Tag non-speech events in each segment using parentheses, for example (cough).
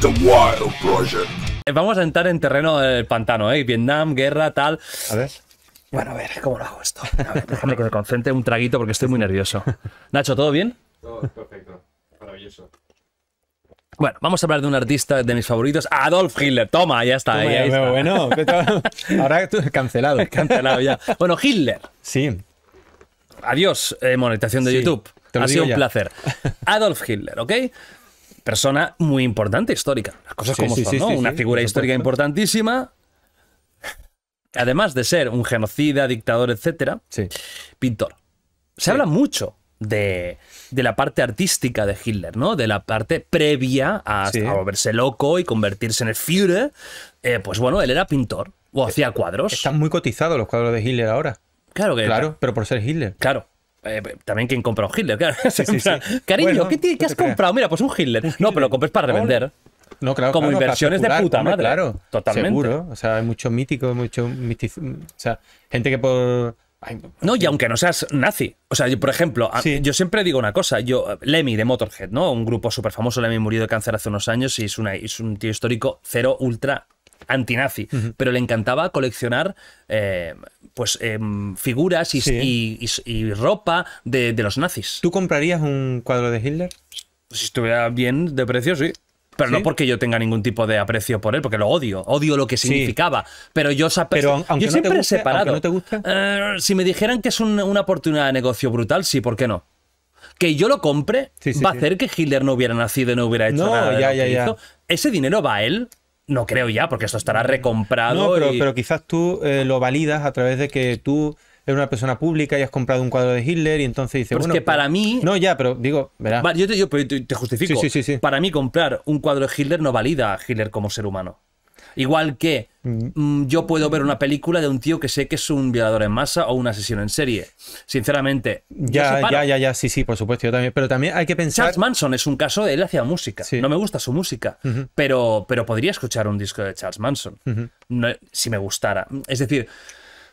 The Wild Project. Eh, vamos a entrar en terreno del pantano, ¿eh? Vietnam, guerra, tal. A ver. Bueno, a ver, ¿cómo lo hago esto? (laughs) déjame que me concentre un traguito porque estoy muy nervioso. (laughs) Nacho, ¿todo bien? Todo perfecto. Maravilloso. Bueno, vamos a hablar de un artista de mis favoritos, Adolf Hitler. Toma, ya está. ahí Bueno, (laughs) ahora tú, cancelado. Cancelado ya. Bueno, Hitler. Sí. Adiós, eh, monetización de YouTube. Ha sido un placer. Adolf Hitler, ¿ok? persona muy importante histórica. Las cosas como ¿no? Una figura histórica importantísima. Además de ser un genocida, dictador, etcétera, pintor. Se habla mucho de, de, la parte artística de Hitler, ¿no? De la parte previa a, volverse loco y convertirse en el Führer. Eh, pues bueno, él era pintor o eh, hacía cuadros. Están muy cotizados los cuadros de Hitler ahora. Claro que. Claro, pero por ser Hitler. Claro. Eh, también quien compra un Hitler, claro. (laughs) Cariño, ¿qué, has comprado? Mira, pues un Hitler. no, pero lo compras para revender. No, claro, Como inversiones de puta madre. Claro, totalmente. Seguro. O sea, hay mucho mítico, mucho O sea, gente que por. no, y aunque no seas nazi. O sea, yo, por ejemplo, yo siempre digo una cosa. Yo, Lemmy de Motorhead, ¿no? Un grupo súper famoso. Lemmy murió de cáncer hace unos años y es, es un tío histórico cero ultra antinazi, pero le encantaba coleccionar eh, pues eh, figuras y, ropa de, los nazis. ¿Tú comprarías un cuadro de Hitler? Si estuviera bien de precio, sí. Pero no porque yo tenga ningún tipo de aprecio por él, porque lo odio. Odio lo que significaba. Pero yo, siempre he separado. Eh, si me dijeran que es una oportunidad de negocio brutal, sí, ¿por qué no? que yo lo compre va a hacer que Hitler no hubiera nacido y no hubiera hecho nada. Ese dinero va a él no creo ya, porque esto estará recomprado. No, pero, quizás tú eh, lo validas a través de que tú eres una persona pública y has comprado un cuadro de Hitler y entonces dices, pero es que para pues mí... No, ya, pero digo, verás. Yo te, justifico. para mí comprar un cuadro de Hitler no valida a Hitler como ser humano. Igual que mm. Mm, yo puedo ver una película de un tío que sé que es un violador en masa o una sesión en serie. Sinceramente. Ya, ya, ya, ya, sí, sí, por supuesto, yo también. Pero también hay que pensar. Charles Manson es un caso él hacía música. No me gusta su música, pero, pero podría escuchar un disco de Charles Manson si me gustara. Es decir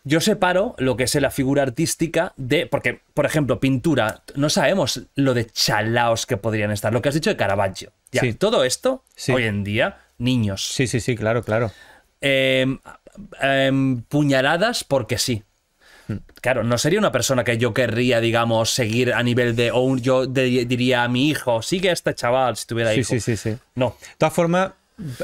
yo separo lo que es la figura artística de. Porque, por ejemplo, pintura, no sabemos lo de chalaos que podrían estar. Lo que has dicho de Caravaggio. Todo esto, hoy en día, niños. Sí, sí, sí, claro, claro. Em, em, puñaladas porque sí. Mm. Claro, no sería una persona que yo querría, digamos, seguir a nivel de. yo diría a mi hijo, sigue a este chaval si tuviera sí, Sí, sí, sí. No. De todas formas,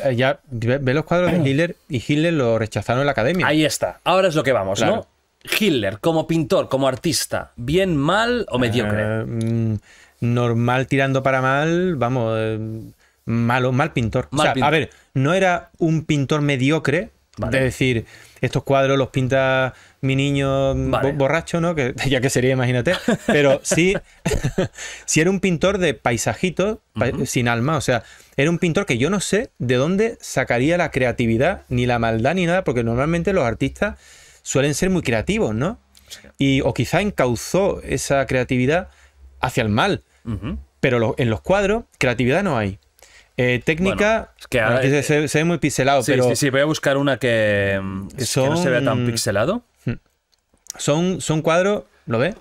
eh, ya ve, los cuadros de (clears throat) Hitler y Hitler lo rechazaron en la academia. Ahí está. Ahora es lo que vamos, ¿no? Hitler, como pintor, como artista, ¿bien, mal o mediocre? Eh, mm, normal tirando para mal, vamos. Eh, malo, mal pintor. A ver, no era un pintor mediocre, es de decir, estos cuadros los pinta mi niño borracho, ¿no? Que, (laughs) ya que sería, imagínate. Pero sí, (laughs) sí era un pintor de paisajitos sin alma. O sea, era un pintor que yo no sé de dónde sacaría la creatividad, ni la maldad, ni nada, porque normalmente los artistas suelen ser muy creativos, ¿no? Y, o quizá encauzó esa creatividad hacia el mal. Pero en los cuadros, creatividad no hay. Eh, técnica, que se, ve muy pixelado, pero... Sí, voy a buscar una que, no se vea tan pixelado. Hmm. Son, son cuadros, ¿lo ves?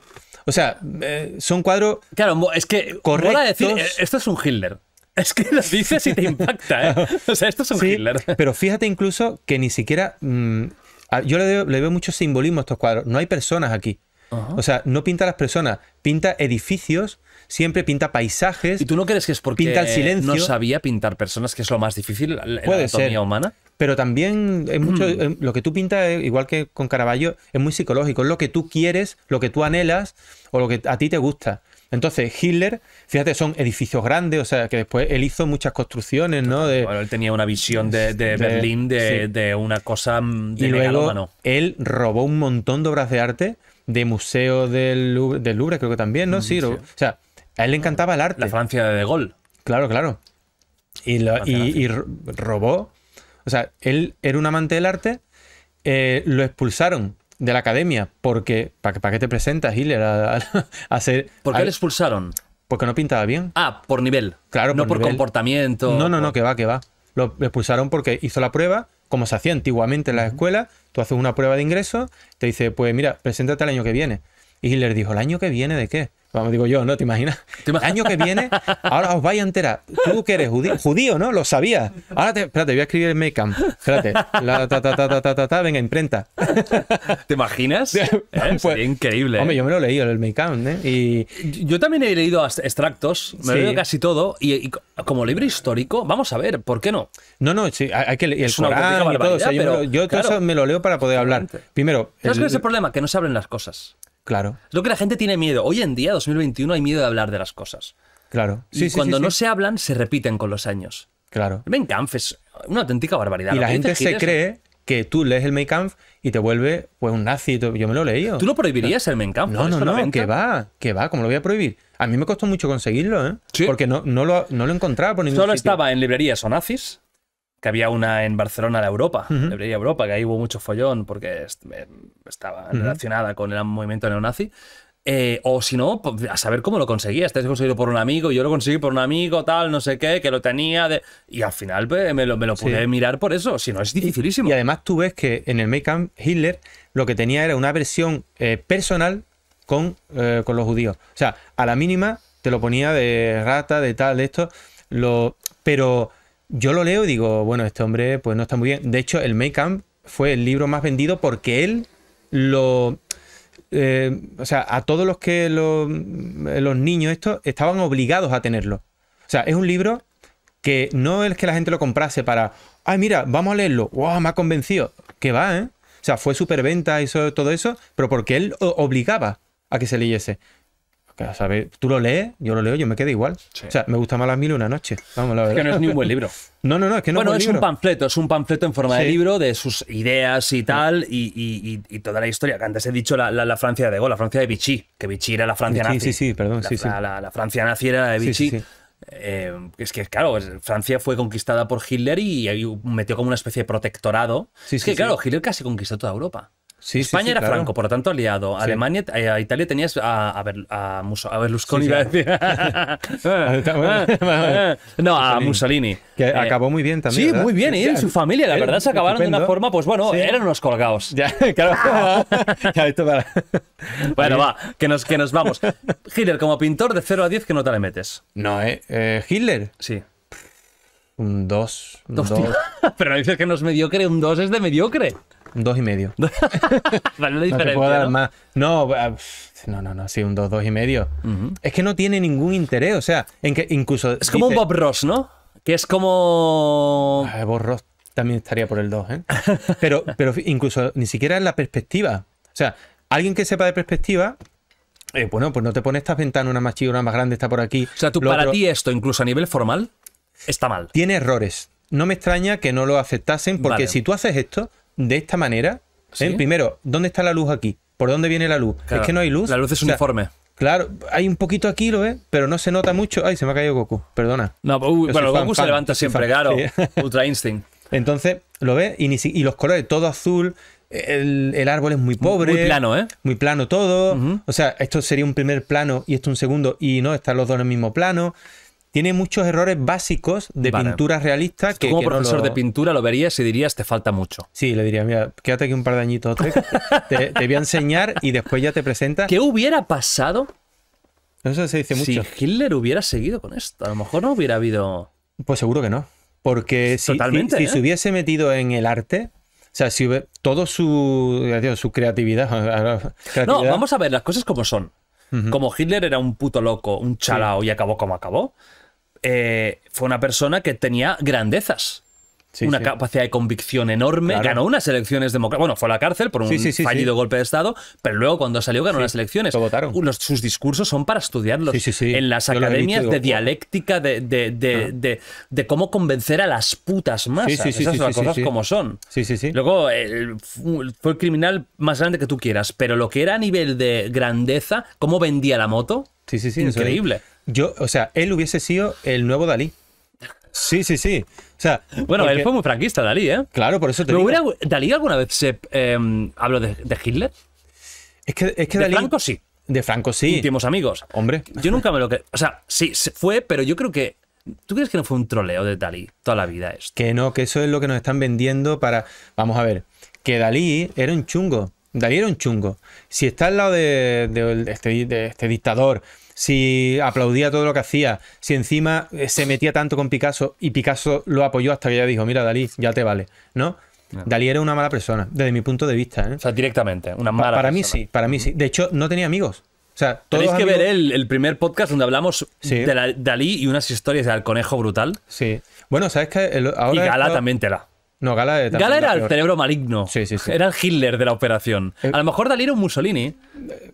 O sea, eh, son cuadros. Claro, es que. a decir, eh, esto es un Hitler. (laughs) Es que lo dices y te impacta, ¿eh? (laughs) O sea, esto es un Hitler. (laughs) Pero fíjate incluso que ni siquiera. Mm, yo le veo, mucho simbolismo a estos cuadros. No hay personas aquí. O sea, no pinta las personas, pinta edificios siempre pinta paisajes. ¿Y tú no crees que es porque no sabía pintar personas, que es lo más difícil en la anatomía ser. humana? Pero también mucho, mm. eh, lo que tú pintas, eh, igual que con Caravaggio, es muy psicológico. Es lo que tú quieres, lo que tú anhelas o lo que a ti te gusta. Entonces, Hitler, fíjate, son edificios grandes, o sea, que después él hizo muchas construcciones, ¿no? bueno, él tenía una visión de, Berlín, de, una cosa mm, de y luego, Él robó un montón de obras de arte de museo del Louvre, Louvre creo que también, ¿no? Mm, sí, o sea, a él le encantaba el arte. La Francia de De Gaulle. Claro, claro. Y, robó. O sea, él era un amante del arte. Eh, lo expulsaron de la academia porque. ¿Para, qué te presentas, Hitler? (laughs) ¿Por qué le expulsaron? Porque no pintaba bien. Ah, por nivel. Claro, no por, comportamiento. No, no, no, que va, que va. Lo expulsaron porque hizo la prueba, como se hacía antiguamente en las escuelas. Tú haces una prueba de ingreso, te dice, pues mira, preséntate el año que viene. Y Hitler dijo, ¿el año que viene de qué? Vamos, digo yo, ¿no? ¿Te imaginas? El año que viene, ahora os vais a enterar. Tú que eres judío, ¿no? Lo sabías. Ahora te, espérate, voy a escribir el Maycam. Espérate. La, ta, ta, ta, ta, ta, ta, venga, imprenta. ¿Te imaginas? (laughs) Eh, sería pues, increíble. ¿eh? Hombre, yo me lo he leído, el Maycam, ¿eh? Y... Yo también he leído extractos, me he leído casi todo, y, como libro histórico, vamos a ver, ¿por qué no? No, no, sí, hay que leer el Corán y todo. yo, yo todo eso me lo leo para poder hablar. Primero. ¿Sabes el... es el problema? Que no se abren las cosas. Claro. lo que la gente tiene miedo. Hoy en día, 2021, hay miedo de hablar de las cosas. Claro. y cuando no se hablan, se repiten con los años. Claro. El es una auténtica barbaridad. Y la gente se cree que tú lees el Mein y te vuelve pues un nazi. Yo me lo he leído. ¿Tú lo prohibirías el Mein No, no, no, que va, que va, ¿cómo lo voy a prohibir. A mí me costó mucho conseguirlo, ¿eh? ¿Sí? Porque no, no, lo, no lo encontraba por ningún Solo estaba en librerías o nazis que había una en Barcelona, la Europa, uh Europa, que ahí hubo mucho follón porque eh, estaba relacionada con el movimiento neonazi. Eh, o si no, a saber cómo lo conseguía. Este es conseguido por un amigo, yo lo conseguí por un amigo, tal, no sé qué, que lo tenía. Y al final pues, me, lo, pude mirar por eso. Si no, es dificilísimo. Y, además tú ves que en el Make Hitler lo que tenía era una versión eh, personal con, con los judíos. O sea, a la mínima te lo ponía de rata, de tal, de esto. Lo... Pero yo lo leo y digo, bueno, este hombre pues no está muy bien. De hecho, el Make Camp fue el libro más vendido porque él lo... Eh, o sea, a todos los que eh, los niños estos estaban obligados a tenerlo. O sea, es un libro que no es que la gente lo comprase para, ay, mira, vamos a leerlo, wow, me ha convencido. Que va, ¿eh? O sea, fue venta y todo eso, pero porque él obligaba a que se leyese. Tú lo lees, yo lo leo, yo me quedo igual. O sea, me gusta más las mil una noche. Vamos, Es que no es ni un buen libro. (laughs) No, no, no, es que no bueno, es, un, es un panfleto, es un panfleto en forma de libro de sus ideas y tal, y, y, y, toda la historia. Que antes he dicho la, Francia de la Francia de Vichy, que Vichy era la Francia Vichy, nazi. Sí, sí, perdón, la, sí, sí. La, Francia nazi era la de Vichy. Eh, es que, claro, Francia fue conquistada por Hitler y ahí metió como una especie de protectorado. es que, claro, Hitler casi conquistó toda Europa. España era Franco, por lo tanto, aliado. Alemania, eh, Italia tenías a, Berlusconi, (laughs) no, a Mussolini. Que eh, acabó muy bien también. Sí, muy bien. Y él su familia, la verdad, se acabaron de una forma, pues bueno, eran unos colgados. (laughs) Ya, (laughs) bueno, va, que nos, que nos vamos. Hitler, como pintor, de 0 a 10, que no te le metes? No, ¿eh? eh hitler Sí. Un 2. Pero dices que no es mediocre, un 2 es de mediocre. Un y medio. (laughs) no ah, ¿no? No, no, sí, un 2, 2 y medio. Es que no tiene ningún interés, o sea, en que incluso... Es como un Bob Ross, ¿no? Que es como... Ah, Bob Ross también estaría por el 2, ¿eh? (laughs) Pero, pero incluso ni siquiera en la perspectiva. O sea, alguien que sepa de perspectiva eh, bueno, pues no te pones estas ventanas, una más chica, una más grande, está por aquí. O sea, para ti esto, incluso a nivel formal, está mal. Tiene errores. No me extraña que no lo aceptasen, porque si tú haces esto, de esta manera, ¿eh? primero, ¿dónde está la luz aquí? ¿Por dónde viene la luz? es que no hay luz. La luz es uniforme. claro, hay un poquito aquí, lo ves, pero no se nota mucho. Ay, se me ha caído Goku, perdona. No, pues, bueno, Goku se levanta siempre, claro. (laughs) Ultra Instinct. Entonces, lo ves, y, los colores, todo azul, el, árbol es muy pobre. Muy plano, ¿eh? Muy plano todo. O sea, esto sería un primer plano y esto un segundo, y no, están los dos en el mismo plano tiene muchos errores básicos de pintura realista. Que, como profesor de pintura lo verías y dirías, te falta mucho. Sí, le diría, mira, quédate aquí un par de añitos, te, voy a enseñar y después ya te presentas. ¿Qué hubiera pasado? Eso se dice mucho. Si Hitler hubiera seguido con esto, a lo mejor no hubiera habido... Pues seguro que no. Porque si, si, ¿eh? se hubiese metido en el arte, o sea, si hubiera, todo su, su creatividad, (laughs) No, vamos a ver las cosas como son. Como Hitler era un puto loco, un chalao y acabó como acabó. Eh, fue una persona que tenía grandezas. una capacidad de convicción enorme. Ganó unas elecciones democráticas. Bueno, fue a la cárcel por un fallido golpe de Estado, pero luego cuando salió ganó unas elecciones. sus discursos son para estudiarlos en las academias de dialéctica, ah. de, cómo convencer a las putas masas. Esas son las cosas como son. Luego fue el criminal más grande que tú quieras, pero lo que era a nivel de grandeza, cómo vendía la moto, increíble. Yo, o sea, él hubiese sido el nuevo Dalí. Sí, sí, sí. O sea, bueno, él fue muy franquista, Dalí, ¿eh? Claro, por eso te digo. ¿Dalí alguna vez se em, de, Hitler? Es que, es que de Franco sí. De Franco sí. Últimos amigos. Hombre. Yo nunca me lo creo. O sea, sí, fue, pero yo creo que. ¿Tú crees que no fue un troleo de Dalí toda la vida esto? Que no, que eso es lo que nos están vendiendo para. Vamos a ver. Que Dalí era un chungo. Dalí era un chungo. Si está al lado de, este, este dictador si aplaudía todo lo que hacía, si encima eh, se metía tanto con Picasso y Picasso lo apoyó hasta que ella dijo, mira Dalí, ya te vale, ¿no? Dalí era una mala persona, desde mi punto de vista. ¿eh? O sea, directamente, una mala para persona. Para mí sí, para mí sí. De hecho, no tenía amigos. O sea, Tenéis que ver el, primer podcast donde hablamos de Dalí y unas historias del conejo brutal. Sí. Bueno, ¿sabes qué? y Gala también te la. No, Gala, era, Gala el cerebro maligno. Sí, sí, sí. Era el Hitler de la operación. Eh, a lo mejor Dalí era un Mussolini.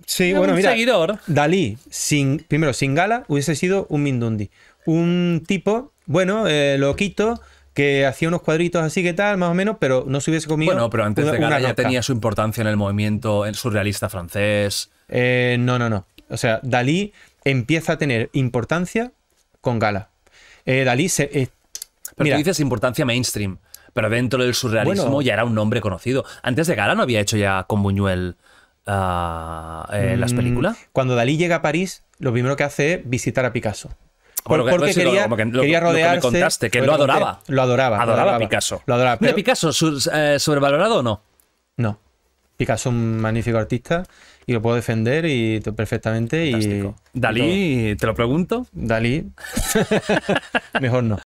Sí, bueno, un Seguidor. Dalí, sin, primero, sin Gala, hubiese sido un Mindundi. Un tipo, bueno, eh, loquito, que hacía unos cuadritos así que tal, más o menos, pero no se hubiese comido. Bueno, pero antes de Gala ya tenía su importancia en el movimiento surrealista francés. Eh, no, no, no. O sea, Dalí empieza a tener importancia con Gala. Dalí se. pero tú dices importancia mainstream pero dentro del surrealismo ya era un nombre conocido. Antes de Gala no había hecho ya con Buñuel ah, eh, mm, las películas. Cuando Dalí llega a París, lo primero que hace es visitar a Picasso. Ah, porque pues quería, que, lo, quería rodearse. que contaste, que lo adoraba. Lo adoraba. Adoraba, Picasso. Lo adoraba. Picasso, eh, ¿sobrevalorado o no? No. Picasso es un magnífico artista y lo puedo defender y perfectamente. Y, Dalí, ¿te lo pregunto? Dalí. (laughs) Mejor no.